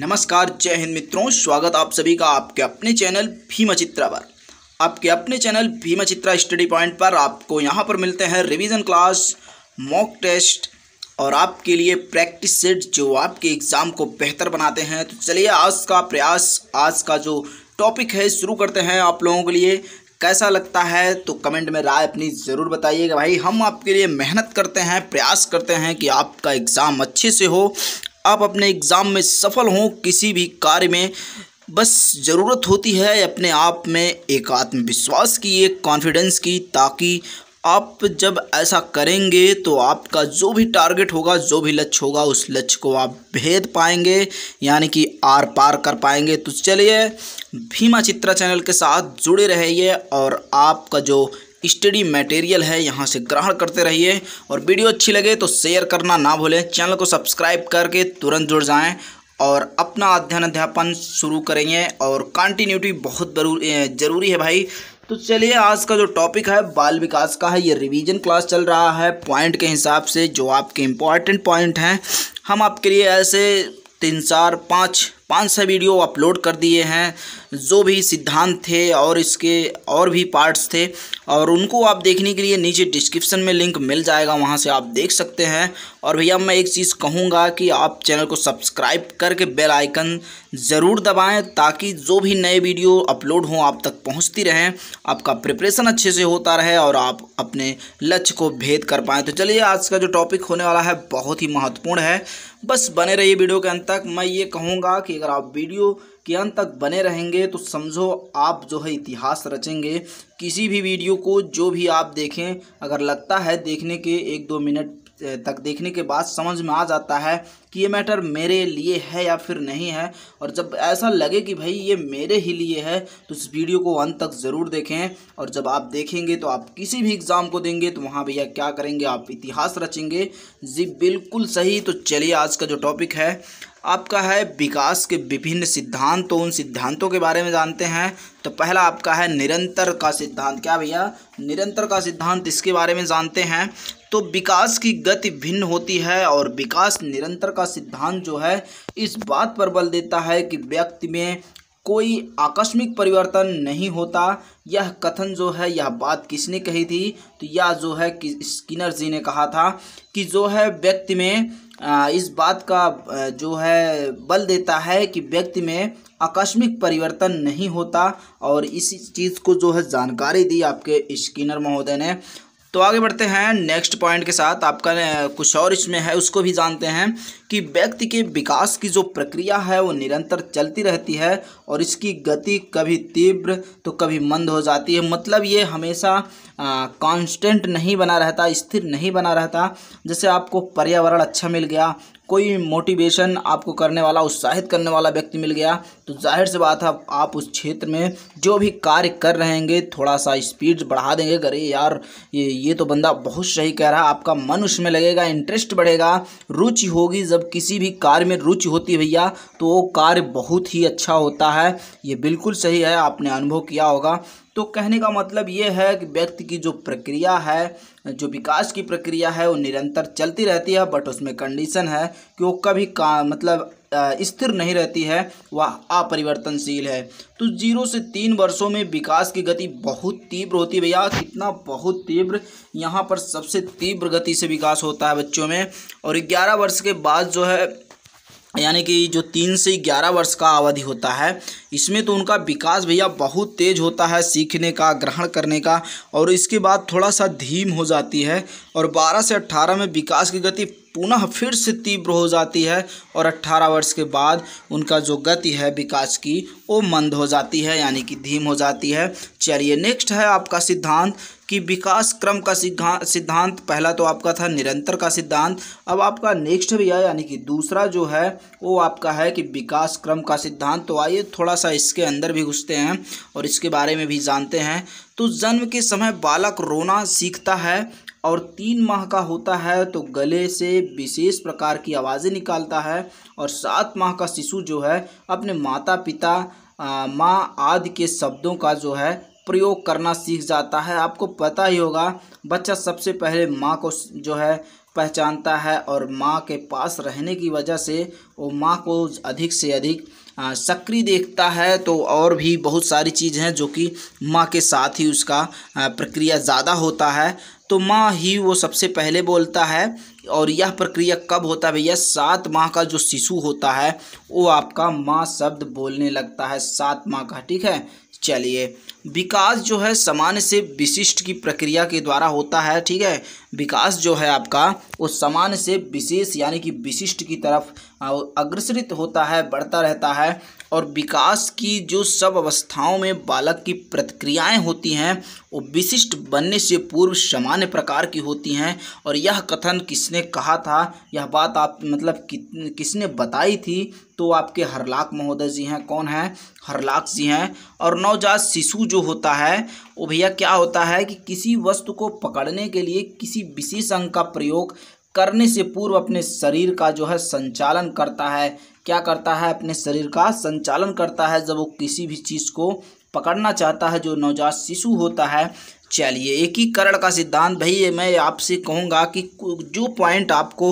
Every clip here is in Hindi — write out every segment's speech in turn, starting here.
नमस्कार जय हिंद मित्रों स्वागत आप सभी का आपके अपने चैनल भीमा चित्रा पर आपके अपने channel Bhima Chitra study point पर आपको यहाँ पर मिलते हैं रिवीजन क्लास मॉक टेस्ट और आपके लिए प्रैक्टिस सेट जो आपके एग्ज़ाम को बेहतर बनाते हैं तो चलिए आज का प्रयास आज का जो टॉपिक है शुरू करते हैं आप लोगों के लिए कैसा लगता है तो कमेंट में राय अपनी ज़रूर बताइएगा भाई हम आपके लिए मेहनत करते हैं प्रयास करते हैं कि आपका एग्ज़ाम अच्छे से हो आप अपने एग्ज़ाम में सफल हों किसी भी कार्य में बस ज़रूरत होती है अपने आप में एक आत्मविश्वास की एक कॉन्फिडेंस की ताकि आप जब ऐसा करेंगे तो आपका जो भी टारगेट होगा जो भी लक्ष्य होगा उस लक्ष्य को आप भेद पाएंगे यानी कि आर पार कर पाएंगे तो चलिए भीमा चित्रा चैनल के साथ जुड़े रहिए और आपका जो स्टडी मटेरियल है यहाँ से ग्रहण करते रहिए और वीडियो अच्छी लगे तो शेयर करना ना भूलें चैनल को सब्सक्राइब करके तुरंत जुड़ जाएँ और अपना अध्ययन अध्यापन शुरू करेंगे और कंटिन्यूटी बहुत ज़रूरी है भाई तो चलिए आज का जो टॉपिक है बाल विकास का है ये रिवीजन क्लास चल रहा है पॉइंट के हिसाब से जो आपके इम्पॉर्टेंट पॉइंट हैं हम आपके लिए ऐसे तीन चार पाँच पाँच सौ वीडियो अपलोड कर दिए हैं जो भी सिद्धांत थे और इसके और भी पार्ट्स थे और उनको आप देखने के लिए नीचे डिस्क्रिप्शन में लिंक मिल जाएगा वहाँ से आप देख सकते हैं और भैया मैं एक चीज़ कहूँगा कि आप चैनल को सब्सक्राइब करके बेल आइकन ज़रूर दबाएं ताकि जो भी नए वीडियो अपलोड हों आप तक पहुँचती रहें आपका प्रिपरेशन अच्छे से होता रहे और आप अपने लक्ष्य को भेद कर पाएँ तो चलिए आज का जो टॉपिक होने वाला है बहुत ही महत्वपूर्ण है बस बने रहिए वीडियो के अंत तक मैं ये कहूँगा कि अगर आप वीडियो के अंत तक बने रहेंगे तो समझो आप जो है इतिहास रचेंगे किसी भी वीडियो को जो भी आप देखें अगर लगता है देखने के एक दो मिनट तक देखने के बाद समझ में आ जाता है कि ये मैटर मेरे लिए है या फिर नहीं है और जब ऐसा लगे कि भाई ये मेरे ही लिए है तो इस वीडियो को अंत तक ज़रूर देखें और जब आप देखेंगे तो आप किसी भी एग्ज़ाम को देंगे तो वहाँ भैया क्या करेंगे आप इतिहास रचेंगे जी बिल्कुल सही तो चलिए आज का जो टॉपिक है आपका है विकास के विभिन्न सिद्धांत तो उन सिद्धांतों के बारे में जानते हैं तो पहला आपका है निरंतर का सिद्धांत क्या भैया निरंतर का सिद्धांत इसके बारे में जानते हैं तो विकास की गति भिन्न होती है और विकास निरंतर का सिद्धांत जो है इस बात पर बल देता है कि व्यक्ति में कोई आकस्मिक परिवर्तन नहीं होता यह कथन जो है यह बात किसने कही थी तो यह जो है कि स्किनर जी ने कहा था कि जो है व्यक्ति में इस बात का जो है बल देता है कि व्यक्ति में आकस्मिक परिवर्तन नहीं होता और इसी चीज़ को जो है जानकारी दी आपके स्किनर महोदय ने तो आगे बढ़ते हैं नेक्स्ट पॉइंट के साथ आपका कुछ और इसमें है उसको भी जानते हैं कि व्यक्ति के विकास की जो प्रक्रिया है वो निरंतर चलती रहती है और इसकी गति कभी तीव्र तो कभी मंद हो जाती है मतलब ये हमेशा कांस्टेंट नहीं बना रहता स्थिर नहीं बना रहता जैसे आपको पर्यावरण अच्छा मिल गया कोई मोटिवेशन आपको करने वाला उत्साहित करने वाला व्यक्ति मिल गया तो जाहिर सी बात है आप उस क्षेत्र में जो भी कार्य कर रहेंगे थोड़ा सा स्पीड बढ़ा देंगे अरे यार ये ये तो बंदा बहुत सही कह रहा है आपका मन उसमें लगेगा इंटरेस्ट बढ़ेगा रुचि होगी जब किसी भी कार्य में रुचि होती है भैया तो वो कार्य बहुत ही अच्छा होता है ये बिल्कुल सही है आपने अनुभव किया होगा तो कहने का मतलब ये है कि व्यक्ति की जो प्रक्रिया है जो विकास की प्रक्रिया है वो निरंतर चलती रहती है बट उसमें कंडीशन है कि वो कभी का मतलब स्थिर नहीं रहती है वह अपरिवर्तनशील है तो जीरो से तीन वर्षों में विकास की गति बहुत तीव्र होती है भैया कितना बहुत तीव्र यहाँ पर सबसे तीव्र गति से विकास होता है बच्चों में और ग्यारह वर्ष के बाद जो है यानी कि जो तीन से ग्यारह वर्ष का अवधि होता है इसमें तो उनका विकास भैया बहुत तेज़ होता है सीखने का ग्रहण करने का और इसके बाद थोड़ा सा धीम हो जाती है और बारह से अट्ठारह में विकास की गति पुनः फिर से तीव्र हो जाती है और अट्ठारह वर्ष के बाद उनका जो गति है विकास की वो मंद हो जाती है यानी कि धीम हो जाती है चलिए नेक्स्ट है आपका सिद्धांत कि विकास क्रम का सिद्धांत पहला तो आपका था निरंतर का सिद्धांत अब आपका नेक्स्ट भी है यानी कि दूसरा जो है वो आपका है कि विकास क्रम का सिद्धांत तो आइए थोड़ा सा इसके अंदर भी घुसते हैं और इसके बारे में भी जानते हैं तो जन्म के समय बालक रोना सीखता है और तीन माह का होता है तो गले से विशेष प्रकार की आवाज़ें निकालता है और सात माह का शिशु जो है अपने माता पिता माँ आदि के शब्दों का जो है प्रयोग करना सीख जाता है आपको पता ही होगा बच्चा सबसे पहले माँ को जो है पहचानता है और माँ के पास रहने की वजह से वो माँ को अधिक से अधिक सक्रिय देखता है तो और भी बहुत सारी चीज़ हैं जो कि माँ के साथ ही उसका प्रक्रिया ज़्यादा होता है तो माँ ही वो सबसे पहले बोलता है और यह प्रक्रिया कब होता है भैया सात माह का जो शिशु होता है वो आपका माँ शब्द बोलने लगता है सात माह का ठीक है चलिए विकास जो है सामान्य से विशिष्ट की प्रक्रिया के द्वारा होता है ठीक है विकास जो है आपका वो सामान्य से विशेष यानी कि विशिष्ट की तरफ अग्रसरित होता है बढ़ता रहता है और विकास की जो सब अवस्थाओं में बालक की प्रतिक्रियाएं होती हैं वो विशिष्ट बनने से पूर्व सामान्य प्रकार की होती हैं और यह कथन किसने कहा था यह बात आप मतलब कि, किसने बताई थी तो आपके हरलाक महोदय जी हैं कौन हैं हरलाक जी हैं और नवजात शिशु जो होता है वो भैया क्या होता है कि किसी वस्तु को पकड़ने के लिए किसी विशेष अंग का प्रयोग करने से पूर्व अपने शरीर का जो है संचालन करता है क्या करता है अपने शरीर का संचालन करता है जब वो किसी भी चीज़ को पकड़ना चाहता है जो नवजात शिशु होता है चलिए एकीकरण का सिद्धांत भाई मैं आपसे कहूँगा कि जो पॉइंट आपको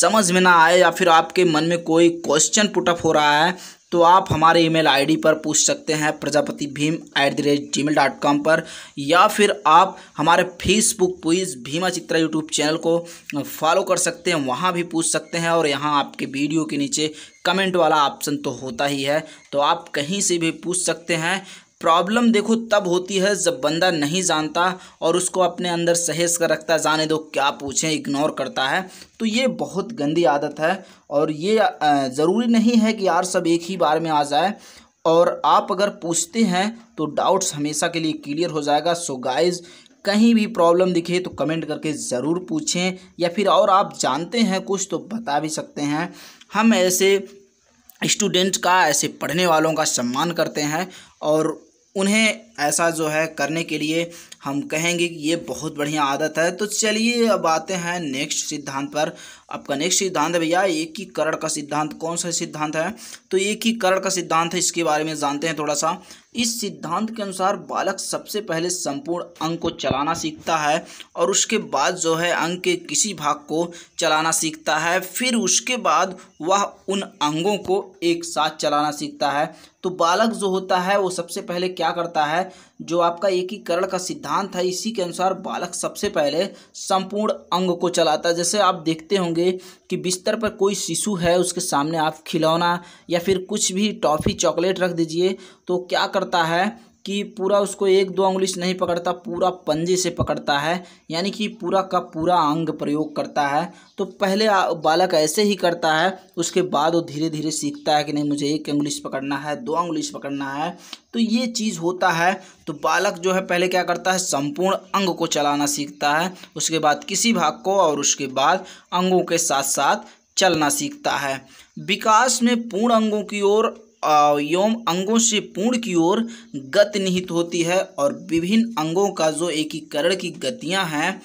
समझ में ना आए या फिर आपके मन में कोई क्वेश्चन पुटअप हो रहा है तो आप हमारे ईमेल आईडी पर पूछ सकते हैं Prajapati Bhim at the rate Gmail dot com पर या फिर आप हमारे Facebook page Bhima Chitra YouTube channel को फॉलो कर सकते हैं वहाँ भी पूछ सकते हैं और यहाँ आपके वीडियो के नीचे कमेंट वाला ऑप्शन तो होता ही है तो आप कहीं से भी पूछ सकते हैं प्रॉब्लम देखो तब होती है जब बंदा नहीं जानता और उसको अपने अंदर सहेज कर रखता है जाने दो क्या पूछें इग्नोर करता है तो ये बहुत गंदी आदत है और ये ज़रूरी नहीं है कि यार सब एक ही बार में आ जाए और आप अगर पूछते हैं तो डाउट्स हमेशा के लिए क्लियर हो जाएगा सो गाइज़ कहीं भी प्रॉब्लम दिखे तो कमेंट करके ज़रूर पूछें या फिर और आप जानते हैं कुछ तो बता भी सकते हैं हम ऐसे स्टूडेंट का ऐसे पढ़ने वालों का सम्मान करते हैं और उन्हें ऐसा जो है करने के लिए हम कहेंगे कि ये बहुत बढ़िया आदत है तो चलिए अब आते हैं नेक्स्ट सिद्धांत पर आपका नेक्स्ट सिद्धांत है भैया एकीकरण का सिद्धांत कौन सा सिद्धांत है तो एकीकरण का सिद्धांत है इसके बारे में जानते हैं थोड़ा सा इस सिद्धांत के अनुसार बालक सबसे पहले संपूर्ण अंग को चलाना सीखता है और उसके बाद जो है अंग के किसी भाग को चलाना सीखता है फिर उसके बाद वह उन अंगों को एक साथ चलाना सीखता है तो बालक जो होता है वो सबसे पहले क्या करता है जो आपका एकीकरण का सिद्धांत है इसी के अनुसार बालक सबसे पहले संपूर्ण अंग को चलाता है जैसे आप देखते होंगे कि बिस्तर पर कोई शिशु है उसके सामने आप खिलौना या फिर कुछ भी टॉफ़ी चॉकलेट रख दीजिए तो क्या करता है कि पूरा उसको एक दो अंगुली से नहीं पकड़ता पूरा पंजे से पकड़ता है यानी कि पूरा का पूरा अंग प्रयोग करता है तो पहले बालक ऐसे ही करता है उसके बाद वो धीरे धीरे सीखता है कि नहीं मुझे एक अंगुली से पकड़ना है दो अंगुली से पकड़ना है तो ये चीज़ होता है तो बालक जो है पहले क्या करता है संपूर्ण अंग को चलाना सीखता है उसके बाद किसी भाग को और उसके बाद अंगों के साथ साथ चलना सीखता है विकास में पूर्ण अंगों की ओर यौम अंगों से पूर्ण की ओर गति निहित होती है और विभिन्न अंगों का जो एकीकरण की गतियां हैं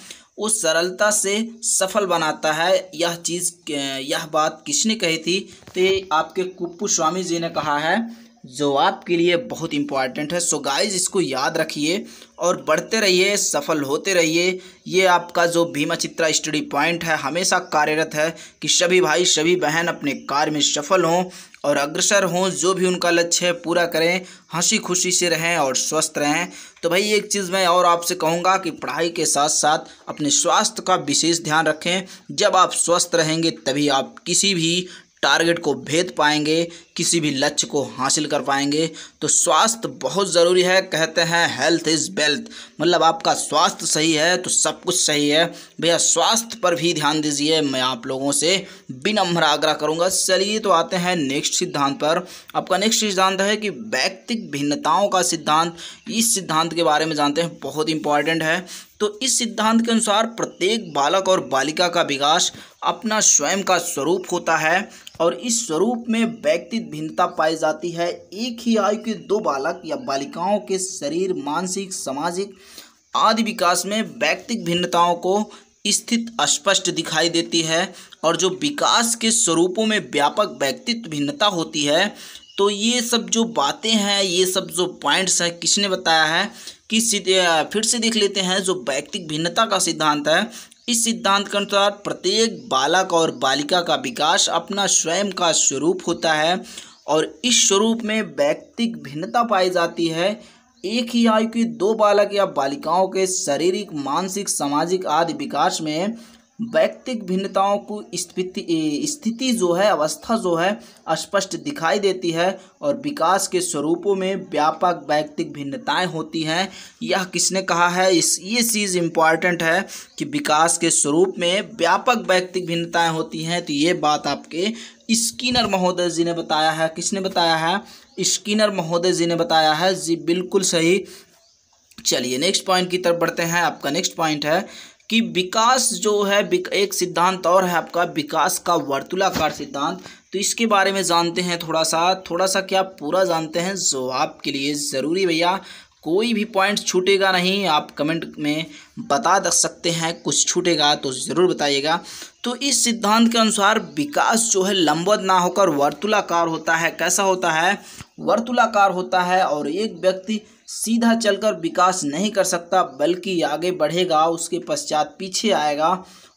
उस सरलता से सफल बनाता है यह चीज़ यह बात किसने कही थी तो आपके कुप्पू स्वामी जी ने कहा है जो आपके लिए बहुत इम्पॉर्टेंट है सो गाइस इसको याद रखिए और बढ़ते रहिए सफल होते रहिए ये आपका जो भीमा चित्रा स्टडी पॉइंट है हमेशा कार्यरत है कि सभी भाई सभी बहन अपने कार्य में सफल हों और अग्रसर हों जो भी उनका लक्ष्य है पूरा करें हंसी खुशी से रहें और स्वस्थ रहें तो भाई एक चीज़ मैं और आपसे कहूँगा कि पढ़ाई के साथ साथ अपने स्वास्थ्य का विशेष ध्यान रखें जब आप स्वस्थ रहेंगे तभी आप किसी भी टारगेट को भेद पाएंगे किसी भी लक्ष्य को हासिल कर पाएंगे तो स्वास्थ्य बहुत ज़रूरी है कहते हैं हेल्थ इज़ वेल्थ मतलब आपका स्वास्थ्य सही है तो सब कुछ सही है भैया स्वास्थ्य पर भी ध्यान दीजिए मैं आप लोगों से विनम्र आग्रह करूँगा चलिए तो आते हैं नेक्स्ट सिद्धांत पर आपका नेक्स्ट सिद्धांत है कि व्यक्तिक भिन्नताओं का सिद्धांत इस सिद्धांत के बारे में जानते हैं बहुत इंपॉर्टेंट है तो इस सिद्धांत के अनुसार प्रत्येक बालक और बालिका का विकास अपना स्वयं का स्वरूप होता है और इस स्वरूप में व्यक्ति भिन्नता पाई जाती है एक ही आयु के दो बालक या बालिकाओं के शरीर मानसिक सामाजिक आदि विकास में व्यक्तिक भिन्नताओं को स्थित स्पष्ट दिखाई देती है और जो विकास के स्वरूपों में व्यापक व्यक्तित्व भिन्नता होती है तो ये सब जो बातें हैं ये सब जो पॉइंट्स हैं किसने बताया है कि फिर से देख लेते हैं जो वैयक्तिक भिन्नता का सिद्धांत है इस सिद्धांत के अनुसार प्रत्येक बालक और बालिका का विकास अपना स्वयं का स्वरूप होता है और इस स्वरूप में वैयक्तिक भिन्नता पाई जाती है एक ही आयु के दो बालक या बालिकाओं के शारीरिक मानसिक सामाजिक आदि विकास में व्यक्तिक भिन्नताओं को स्थिति स्थिति जो है अवस्था जो है स्पष्ट दिखाई देती है और विकास के स्वरूपों में व्यापक व्यक्तिक भिन्नताएं होती हैं यह किसने कहा है इस ये चीज़ इम्पॉर्टेंट है कि विकास के स्वरूप में व्यापक व्यक्तिक भिन्नताएं होती हैं तो ये बात आपके स्किनर महोदय जी ने बताया है किसने बताया है स्किनर महोदय जी ने बताया है जी बिल्कुल सही चलिए नेक्स्ट पॉइंट की तरफ बढ़ते हैं आपका नेक्स्ट पॉइंट है कि विकास जो है एक सिद्धांत और है आपका विकास का वर्तुलाकार सिद्धांत तो इसके बारे में जानते हैं थोड़ा सा थोड़ा सा क्या पूरा जानते हैं जो आपके लिए ज़रूरी भैया कोई भी पॉइंट छूटेगा नहीं आप कमेंट में बता दे सकते हैं कुछ छूटेगा तो ज़रूर बताइएगा तो इस सिद्धांत के अनुसार विकास जो है लंबवत ना होकर वर्तुलाकार होता है कैसा होता है वर्तुलाकार होता है और एक व्यक्ति सीधा चलकर विकास नहीं कर सकता बल्कि आगे बढ़ेगा उसके पश्चात पीछे आएगा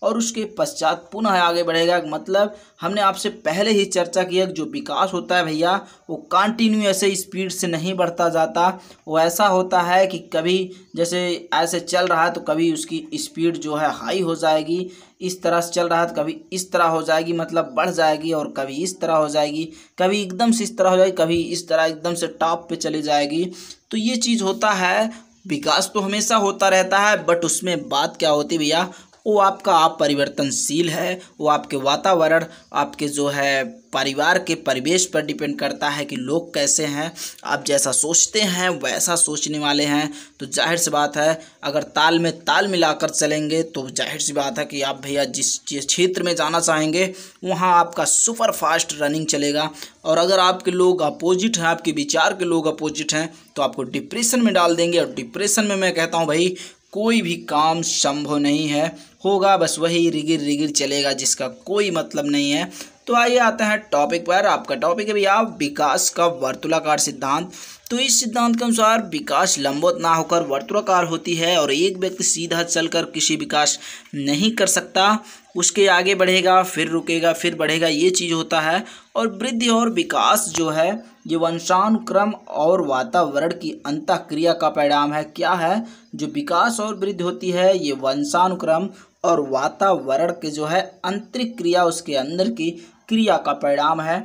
और उसके पश्चात पुनः आगे बढ़ेगा मतलब हमने आपसे पहले ही चर्चा किया कि जो विकास होता है भैया वो कंटिन्यू ऐसे स्पीड से नहीं बढ़ता जाता वो ऐसा होता है कि कभी जैसे ऐसे चल रहा है तो कभी उसकी स्पीड जो है हाई हो जाएगी इस तरह से चल रहा है तो कभी इस तरह हो जाएगी मतलब बढ़ जाएगी और कभी इस तरह हो जाएगी कभी एकदम से इस तरह हो जाएगी कभी इस तरह एकदम से टॉप पर चली जाएगी तो ये चीज़ होता है विकास तो हमेशा होता रहता है बट उसमें बात क्या होती भैया वो आपका आप परिवर्तनशील है वो आपके वातावरण आपके जो है परिवार के परिवेश पर डिपेंड करता है कि लोग कैसे हैं आप जैसा सोचते हैं वैसा सोचने वाले हैं तो जाहिर सी बात है अगर ताल में ताल मिलाकर चलेंगे तो जाहिर सी बात है कि आप भैया जिस क्षेत्र में जाना चाहेंगे वहाँ आपका सुपर फास्ट रनिंग चलेगा और अगर आपके लोग अपोजिट हैं आपके विचार के लोग अपोजिट हैं तो आपको डिप्रेशन में डाल देंगे और डिप्रेशन में मैं कहता हूँ भाई कोई भी काम संभव नहीं है होगा बस वही रिगिर रिगिर चलेगा जिसका कोई मतलब नहीं है तो आइए आते हैं टॉपिक पर आपका टॉपिक है भैया विकास का वर्तुलाकार सिद्धांत तो इस सिद्धांत के अनुसार विकास लंबवत ना होकर वर्तुलाकार होती है और एक व्यक्ति सीधा चलकर किसी विकास नहीं कर सकता उसके आगे बढ़ेगा फिर रुकेगा फिर बढ़ेगा ये चीज़ होता है और वृद्धि और विकास जो है ये वंशानुक्रम और वातावरण की अंत क्रिया का परिणाम है क्या है जो विकास और वृद्धि होती है ये वंशानुक्रम और वातावरण के जो है आंतरिक क्रिया उसके अंदर की क्रिया का परिणाम है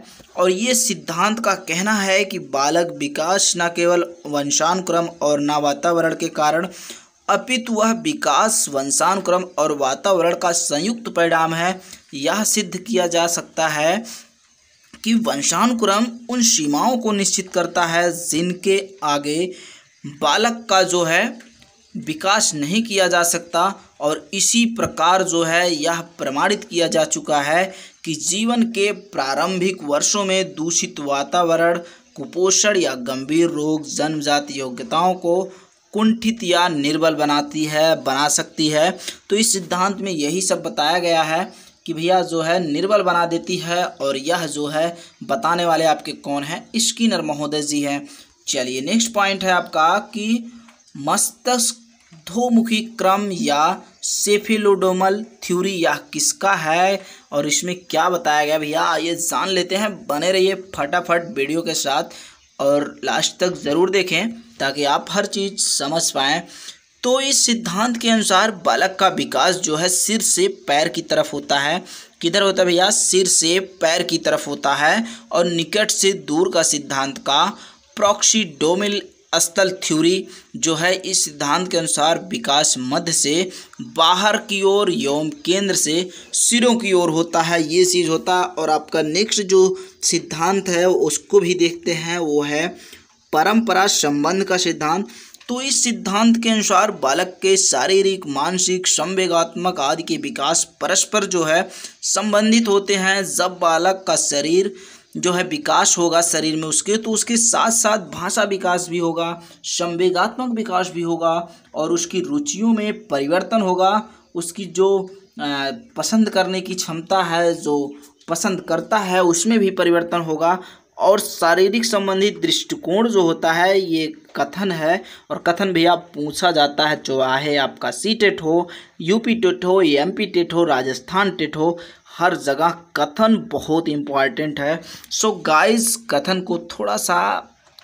और ये सिद्धांत का कहना है कि बालक विकास न केवल वंशानुक्रम और न वातावरण के कारण अपितु वह विकास वंशानुक्रम और वातावरण का संयुक्त परिणाम है यह सिद्ध किया जा सकता है कि वंशानुक्रम उन सीमाओं को निश्चित करता है जिनके आगे बालक का जो है विकास नहीं किया जा सकता और इसी प्रकार जो है यह प्रमाणित किया जा चुका है कि जीवन के प्रारंभिक वर्षों में दूषित वातावरण कुपोषण या गंभीर रोग जन्मजात योग्यताओं को कुंठित या निर्बल बनाती है बना सकती है तो इस सिद्धांत में यही सब बताया गया है कि भैया जो है निर्बल बना देती है और यह जो है बताने वाले आपके कौन है स्किनर महोदय जी हैं चलिए नेक्स्ट पॉइंट है आपका कि मस्तिष्क धोमुखी क्रम या सेफिलोडोमल थ्योरी यह किसका है और इसमें क्या बताया गया भैया आइए जान लेते हैं बने रहिए फटाफट वीडियो के साथ और लास्ट तक ज़रूर देखें ताकि आप हर चीज़ समझ पाएँ तो इस सिद्धांत के अनुसार बालक का विकास जो है सिर से पैर की तरफ होता है किधर होता है भैया सिर से पैर की तरफ होता है और निकट से दूर का सिद्धांत का प्रॉक्सीडोमिल स्थल थ्योरी जो है इस सिद्धांत के अनुसार विकास मध्य से बाहर की ओर एवं केंद्र से सिरों की ओर होता है ये चीज़ होता है और आपका नेक्स्ट जो सिद्धांत है उसको भी देखते हैं वो है परंपरा संबंध का सिद्धांत तो इस सिद्धांत के अनुसार बालक के शारीरिक मानसिक संवेगात्मक आदि के विकास परस्पर जो है संबंधित होते हैं जब बालक का शरीर जो है विकास होगा शरीर में उसके तो उसके साथ साथ भाषा विकास भी होगा संवेगात्मक विकास भी होगा और उसकी रुचियों में परिवर्तन होगा उसकी जो पसंद करने की क्षमता है जो पसंद करता है उसमें भी परिवर्तन होगा और शारीरिक संबंधी दृष्टिकोण जो होता है ये कथन है और कथन भैया पूछा जाता है चाहे आपका सी टेट हो यूपी टेट हो एम पी टेट हो राजस्थान टेट हो हर जगह कथन बहुत इम्पॉर्टेंट है सो गाइस कथन को थोड़ा सा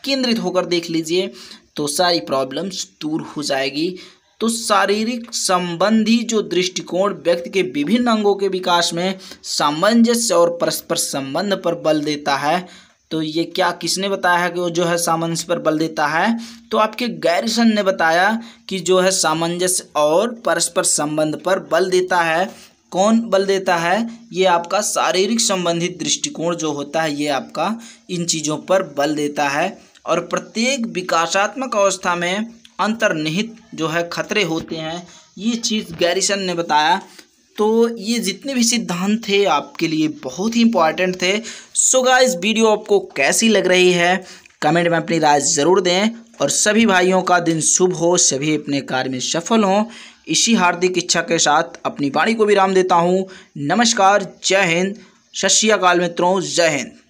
केंद्रित होकर देख लीजिए तो सारी प्रॉब्लम्स दूर हो जाएगी तो शारीरिक संबंधी जो दृष्टिकोण व्यक्ति के विभिन्न अंगों के विकास में सामंजस्य और परस्पर संबंध पर बल देता है तो ये क्या किसने बताया है कि वो जो है सामंजस्य पर बल देता है तो आपके गैरिसन ने बताया कि जो है सामंजस्य और परस्पर संबंध पर बल देता है कौन बल देता है ये आपका शारीरिक संबंधित दृष्टिकोण जो होता है ये आपका इन चीज़ों पर बल देता है और प्रत्येक विकासात्मक अवस्था में अंतर्निहित जो है खतरे होते हैं ये चीज़ गैरिसन ने बताया तो ये जितने भी सिद्धांत थे आपके लिए बहुत ही इम्पॉर्टेंट थे सो गाइस वीडियो आपको कैसी लग रही है कमेंट में अपनी राय ज़रूर दें और सभी भाइयों का दिन शुभ हो सभी अपने कार्य में सफल हों इसी हार्दिक इच्छा के साथ अपनी वाणी को विराम देता हूँ नमस्कार जय हिंद सत श्रीकाल मित्रों जय हिंद